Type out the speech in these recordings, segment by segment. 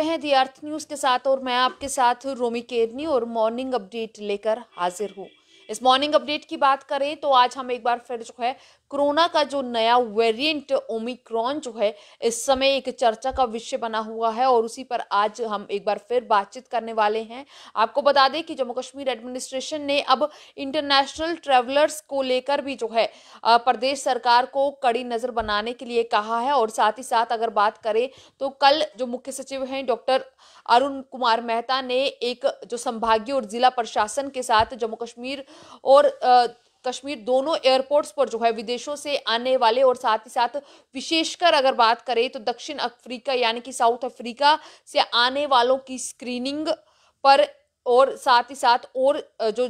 सकते हैं दी अर्थ न्यूज़ के साथ और मैं आपके साथ रोमी केरनी और मॉर्निंग अपडेट लेकर हाजिर हूँ इस मॉर्निंग अपडेट की बात करें तो आज हम एक बार फिर जो है कोरोना का जो नया वेरिएंट ओमिक्रॉन जो है इस समय एक चर्चा का विषय बना हुआ है और उसी पर आज हम एक बार फिर बातचीत करने वाले हैं आपको बता दें कि जम्मू कश्मीर एडमिनिस्ट्रेशन ने अब इंटरनेशनल ट्रेवलर्स को लेकर भी जो है प्रदेश सरकार को कड़ी नज़र बनाने के लिए कहा है और साथ ही साथ अगर बात करें तो कल जो मुख्य सचिव हैं डॉक्टर अरुण कुमार मेहता ने एक जो संभागीय और जिला प्रशासन के साथ जम्मू कश्मीर और कश्मीर दोनों एयरपोर्ट्स पर जो है विदेशों से आने वाले और साथ ही साथ विशेषकर अगर बात करें तो दक्षिण अफ्रीका यानी कि साउथ अफ्रीका से आने वालों की स्क्रीनिंग पर और साथ ही साथ और जो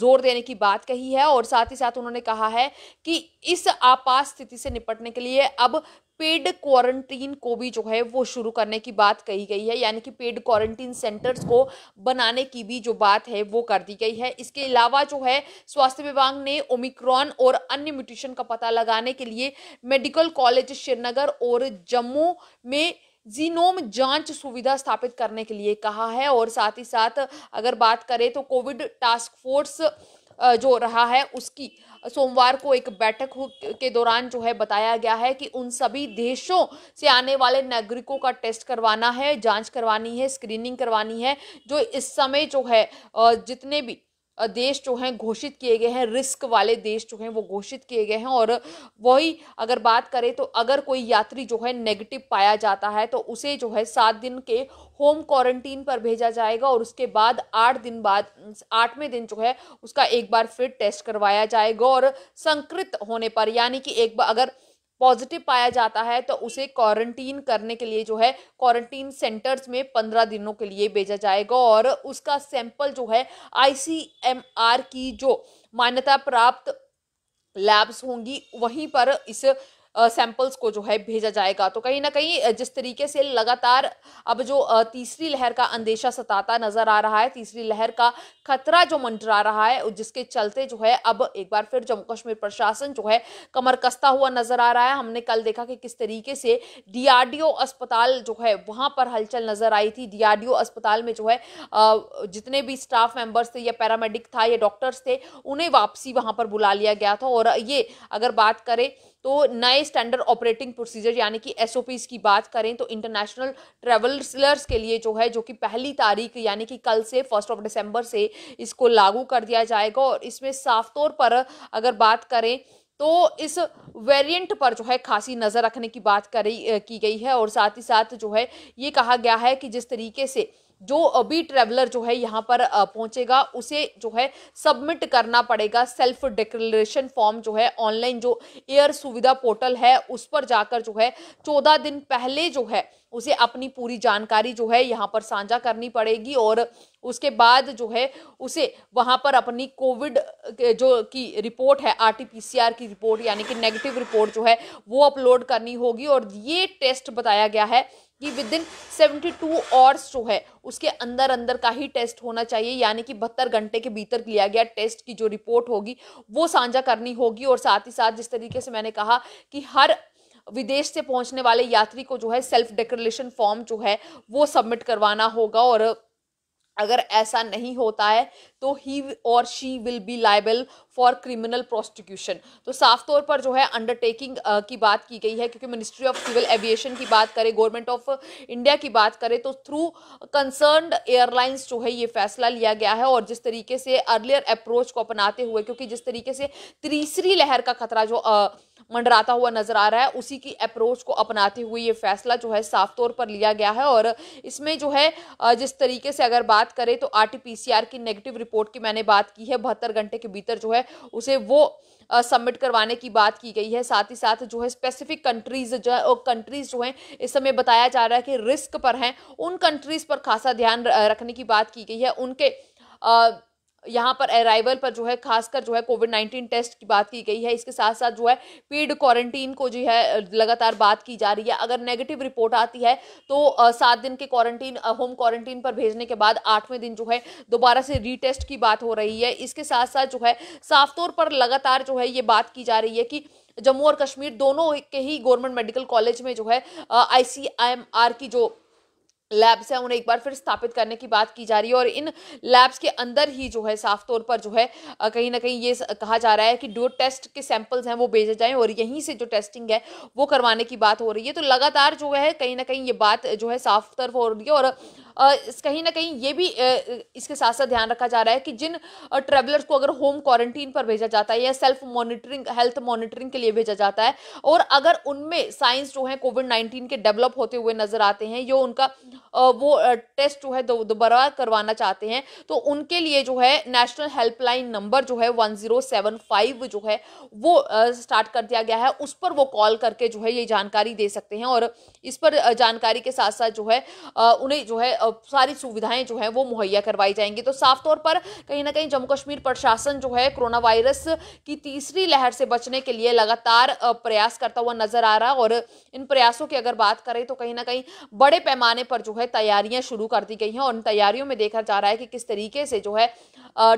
जोर देने की बात कही है और साथ ही साथ उन्होंने कहा है कि इस आपात स्थिति से निपटने के लिए अब पेड क्वारंटीन को भी जो है वो शुरू करने की बात कही गई है यानी कि पेड क्वारंटीन सेंटर्स को बनाने की भी जो बात है वो कर दी गई है इसके अलावा जो है स्वास्थ्य विभाग ने ओमिक्रॉन और अन्य म्यूटेशन का पता लगाने के लिए मेडिकल कॉलेज श्रीनगर और जम्मू में जीनोम जांच सुविधा स्थापित करने के लिए कहा है और साथ ही साथ अगर बात करें तो कोविड टास्क फोर्स जो रहा है उसकी सोमवार को एक बैठक के दौरान जो है बताया गया है कि उन सभी देशों से आने वाले नागरिकों का टेस्ट करवाना है जांच करवानी है स्क्रीनिंग करवानी है जो इस समय जो है जितने भी देश जो हैं घोषित किए गए हैं रिस्क वाले देश जो हैं वो घोषित किए गए हैं और वही अगर बात करें तो अगर कोई यात्री जो है नेगेटिव पाया जाता है तो उसे जो है सात दिन के होम क्वारंटीन पर भेजा जाएगा और उसके बाद आठ दिन बाद आठवें दिन जो है उसका एक बार फिर टेस्ट करवाया जाएगा और संकृत होने पर यानी कि एक बार अगर पॉजिटिव पाया जाता है तो उसे क्वारंटीन करने के लिए जो है क्वारंटीन सेंटर्स में पंद्रह दिनों के लिए भेजा जाएगा और उसका सैंपल जो है आईसीएमआर की जो मान्यता प्राप्त लैब्स होंगी वहीं पर इस सैंपल्स को जो है भेजा जाएगा तो कहीं ना कहीं जिस तरीके से लगातार अब जो तीसरी लहर का अंदेशा सताता नज़र आ रहा है तीसरी लहर का खतरा जो मंडरा रहा है जिसके चलते जो है अब एक बार फिर जम्मू कश्मीर प्रशासन जो है कमर कसता हुआ नज़र आ रहा है हमने कल देखा कि किस तरीके से डीआरडीओ अस्पताल जो है वहाँ पर हलचल नज़र आई थी डीआरडीओ अस्पताल में जो है जितने भी स्टाफ मेंबर्स थे या पैरामेडिक था या डॉक्टर्स थे उन्हें वापसी वहाँ पर बुला लिया गया था और ये अगर बात करें तो नए स्टैंडर्ड ऑपरेटिंग प्रोसीजर यानी कि एस की बात करें तो इंटरनेशनल ट्रेवलर्स के लिए जो है जो कि पहली तारीख यानी कि कल से फर्स्ट ऑफ दिसंबर से इसको लागू कर दिया जाएगा और इसमें साफ तौर पर अगर बात करें तो इस वेरिएंट पर जो है खासी नज़र रखने की बात करी की गई है और साथ ही साथ जो है ये कहा गया है कि जिस तरीके से जो अभी ट्रेवलर जो है यहाँ पर पहुँचेगा उसे जो है सबमिट करना पड़ेगा सेल्फ डिक्लेरेशन फॉर्म जो है ऑनलाइन जो एयर सुविधा पोर्टल है उस पर जाकर जो है चौदह दिन पहले जो है उसे अपनी पूरी जानकारी जो है यहाँ पर साझा करनी पड़ेगी और उसके बाद जो है उसे वहाँ पर अपनी कोविड जो की रिपोर्ट है आरटीपीसीआर की रिपोर्ट यानी कि नेगेटिव रिपोर्ट जो है वो अपलोड करनी होगी और ये टेस्ट बताया गया है कि within seventy two hours जो है उसके अंदर अंदर का ही टेस्ट होना चाहिए यानी कि बहत्तर घंटे के भीतर लिया गया टेस्ट की जो रिपोर्ट होगी वो साझा करनी होगी और साथ ही साथ जिस तरीके से मैंने कहा कि हर विदेश से पहुंचने वाले यात्री को जो है सेल्फ डेकोरेशन फॉर्म जो है वो सबमिट करवाना होगा और अगर ऐसा नहीं होता है तो ही और she will be liable for criminal prosecution तो साफ तौर पर जो है अंडरटेकिंग की बात की गई है क्योंकि मिनिस्ट्री ऑफ सिविल एविएशन की बात करें गवर्नमेंट ऑफ इंडिया की बात करें तो थ्रू कंसर्न एयरलाइंस जो है ये फैसला लिया गया है और जिस तरीके से अर्लियर अप्रोच को अपनाते हुए क्योंकि जिस तरीके से तीसरी लहर का खतरा जो uh, मंडराता हुआ नजर आ रहा है उसी की अप्रोच को अपनाते हुए ये फैसला जो है साफ तौर पर लिया गया है और इसमें जो है जिस तरीके से अगर बात करें तो आर की नेगेटिव रिपोर्ट की मैंने बात की है बहत्तर घंटे के भीतर जो है उसे वो सबमिट करवाने की बात की गई है साथ ही साथ जो है स्पेसिफिक कंट्रीज जो कंट्रीज जो हैं इस समय बताया जा रहा है कि रिस्क पर हैं उन कंट्रीज पर खासा ध्यान रखने की बात की गई है उनके आ, यहाँ पर अराइवल पर जो है खासकर जो है कोविड नाइन्टीन टेस्ट की बात की गई है इसके साथ साथ जो है पेड क्वारंटीन को जो है लगातार बात की जा रही है अगर नेगेटिव रिपोर्ट आती है तो सात दिन के क्वारंटीन होम क्वारंटीन पर भेजने के बाद आठवें दिन जो है दोबारा से रीटेस्ट की बात हो रही है इसके साथ साथ जो है साफ तौर पर लगातार जो है ये बात की जा रही है कि जम्मू और कश्मीर दोनों के ही गवर्नमेंट मेडिकल कॉलेज में जो है आई की जो लैब्स हैं उन्हें एक बार फिर स्थापित करने की बात की जा रही है और इन लैब्स के अंदर ही जो है साफ तौर पर जो है कहीं ना कहीं ये कहा जा रहा है कि डो टेस्ट के सैंपल्स हैं वो भेजे जाएं और यहीं से जो टेस्टिंग है वो करवाने की बात हो रही है तो लगातार जो है कहीं ना कहीं ये बात जो है साफ तरफ हो रही है और कहीं ना कहीं ये भी इसके साथ साथ ध्यान रखा जा रहा है कि जिन ट्रेवलर्स को अगर होम क्वारंटीन पर भेजा जाता है या सेल्फ मॉनिटरिंग हेल्थ मॉनिटरिंग के लिए भेजा जाता है और अगर उनमें साइंस जो है कोविड नाइन्टीन के डेवलप होते हुए नजर आते हैं या उनका वो टेस्ट जो है दोबारा करवाना चाहते हैं तो उनके लिए जो है नेशनल हेल्पलाइन नंबर जो है वन जीरो सेवन फाइव जो है वो स्टार्ट कर दिया गया है उस पर वो कॉल करके जो है ये जानकारी दे सकते हैं और इस पर जानकारी के साथ साथ जो है उन्हें जो है सारी सुविधाएं जो है वो मुहैया करवाई जाएंगी तो साफ तौर पर कहीं ना कहीं जम्मू कश्मीर प्रशासन जो है कोरोना वायरस की तीसरी लहर से बचने के लिए लगातार प्रयास करता हुआ नजर आ रहा और इन प्रयासों की अगर बात करें तो कहीं ना कहीं बड़े पैमाने पर जो है तैयारियां शुरू कर दी गई हैं और उन तैयारियों में देखा जा रहा है कि किस तरीके से जो है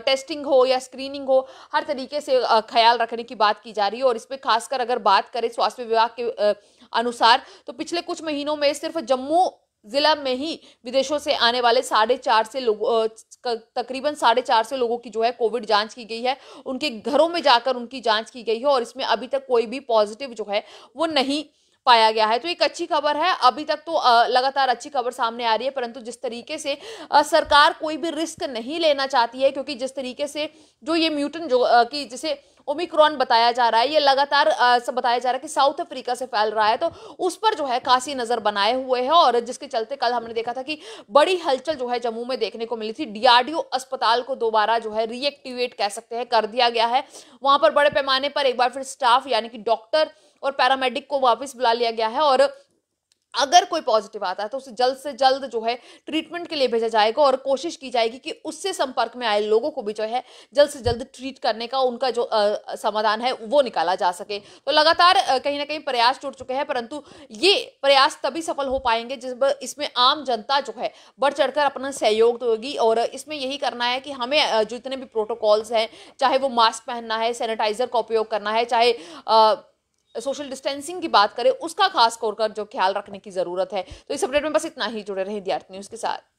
टेस्टिंग हो या स्क्रीनिंग हो हर तरीके से ख्याल रखने की बात की जा रही है और इस पर खासकर अगर बात करें स्वास्थ्य विभाग के अनुसार तो पिछले कुछ महीनों में सिर्फ जम्मू ज़िला में ही विदेशों से आने वाले साढ़े चार से लोगों तकरीबन साढ़े चार से लोगों की जो है कोविड जांच की गई है उनके घरों में जाकर उनकी जांच की गई है और इसमें अभी तक कोई भी पॉजिटिव जो है वो नहीं पाया गया है तो एक अच्छी खबर है अभी तक तो लगातार अच्छी खबर सामने आ रही है परंतु जिस तरीके से सरकार कोई भी रिस्क नहीं लेना चाहती है क्योंकि जिस तरीके से जो ये म्यूटेंट जो कि जिसे ओमिक्रॉन बताया जा रहा है ये लगातार बताया जा रहा है कि साउथ अफ्रीका से फैल रहा है तो उस पर जो है काशी नज़र बनाए हुए है और जिसके चलते कल हमने देखा था कि बड़ी हलचल जो है जम्मू में देखने को मिली थी डीआरडीओ अस्पताल को दोबारा जो है रीएक्टिवेट कह सकते हैं कर दिया गया है वहां पर बड़े पैमाने पर एक बार फिर स्टाफ यानी कि डॉक्टर और पैरामेडिक को वापस बुला लिया गया है और अगर कोई पॉजिटिव आता है तो उसे जल्द से जल्द जो है ट्रीटमेंट के लिए भेजा जाएगा और कोशिश की जाएगी कि उससे संपर्क में आए लोगों को भी जो है जल्द से जल्द ट्रीट करने का उनका जो समाधान है वो निकाला जा सके तो लगातार कहीं ना कहीं प्रयास टूट चुके हैं परंतु ये प्रयास तभी सफल हो पाएंगे जिस इसमें आम जनता जो है बढ़ चढ़कर अपना सहयोग देगी और इसमें यही करना है कि हमें जितने भी प्रोटोकॉल्स हैं चाहे वो मास्क पहनना है सैनिटाइजर का उपयोग करना है चाहे सोशल डिस्टेंसिंग की बात करें उसका खास कर जो ख्याल रखने की ज़रूरत है तो इस अपडेट में बस इतना ही जुड़े रहे डी न्यूज़ के साथ